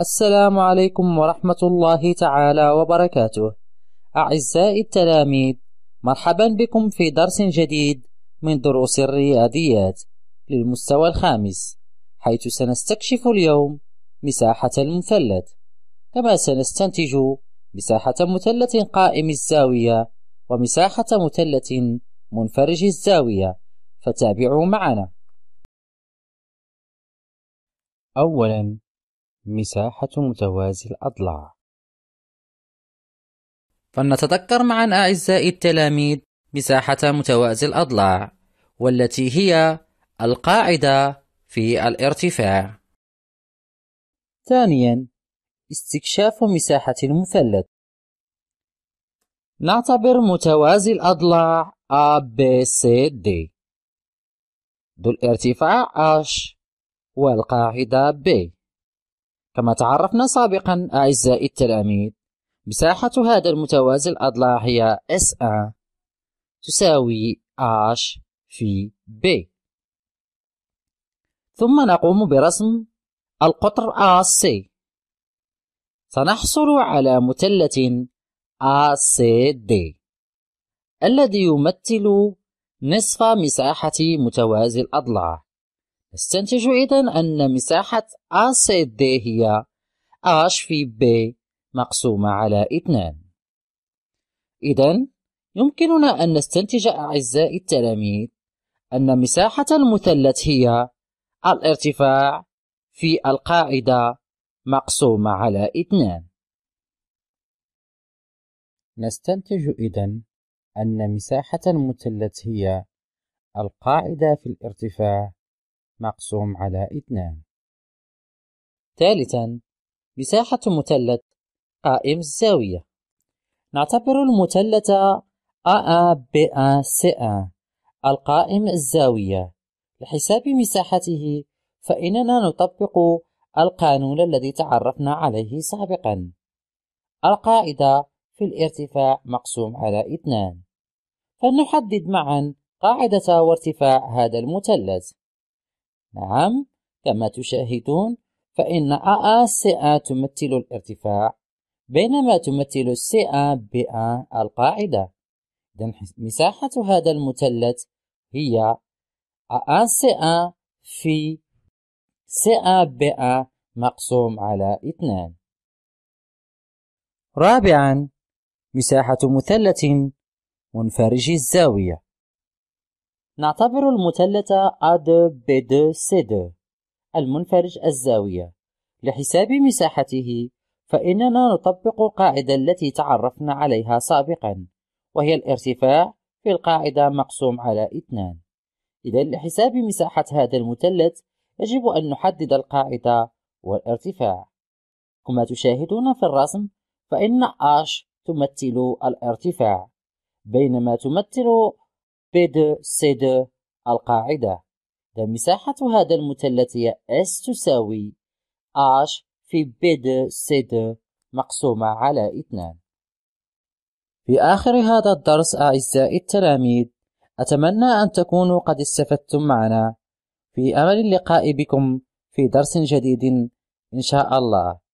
السلام عليكم ورحمة الله تعالى وبركاته. أعزائي التلاميذ، مرحبا بكم في درس جديد من دروس الرياضيات للمستوى الخامس، حيث سنستكشف اليوم مساحة المثلث، كما سنستنتج مساحة مثلث قائم الزاوية ومساحة مثلث منفرج الزاوية، فتابعوا معنا. أولاً مساحة متوازي الأضلاع فلنتذكر معا أعزائي التلاميذ مساحة متوازي الأضلاع والتي هي القاعدة في الارتفاع ثانيا استكشاف مساحة المثلث نعتبر متوازي الأضلاع ABCD ذو الارتفاع H والقاعدة B كما تعرفنا سابقا أعزائي التلاميذ مساحة هذا المتوازي الأضلاع هي SA تساوي H في B ثم نقوم برسم القطر AC سنحصل على مثلث ACD الذي يمثل نصف مساحة متوازي الأضلاع نستنتج إذا أن مساحة ACD هي H في B مقسومة على 2 إذا يمكننا أن نستنتج أعزائي التلاميذ أن مساحة المثلث هي الارتفاع في القاعدة مقسومة على 2 نستنتج إذا أن مساحة المثلث هي القاعدة في الارتفاع مقسوم على اثنان ثالثا مساحة مثلث قائم الزاوية نعتبر المثلث AA القائم الزاوية لحساب مساحته فإننا نطبق القانون الذي تعرفنا عليه سابقا القاعدة في الارتفاع مقسوم على اثنان فلنحدد معا قاعدة وارتفاع هذا المثلث نعم كما تشاهدون فإن AA CA تمثل الارتفاع بينما تمثل CA BA القاعدة إذن مساحة هذا المثلث هي AA CA في CA BA مقسوم على اثنان رابعا مساحة مثلث منفرج الزاوية نعتبر المثلث A2B2C2 المنفرج الزاوية لحساب مساحته فإننا نطبق القاعدة التي تعرفنا عليها سابقا وهي الارتفاع في القاعدة مقسوم على 2 إذا لحساب مساحة هذا المثلث يجب أن نحدد القاعدة والارتفاع كما تشاهدون في الرسم فإن H تمثل الارتفاع بينما تمثل B2 C2 القاعدة إذا مساحة هذا المثلث هي S تساوي H في B2 C2 مقسومة على 2 في آخر هذا الدرس أعزائي التلاميذ أتمنى أن تكونوا قد استفدتم معنا في أمل اللقاء بكم في درس جديد إن شاء الله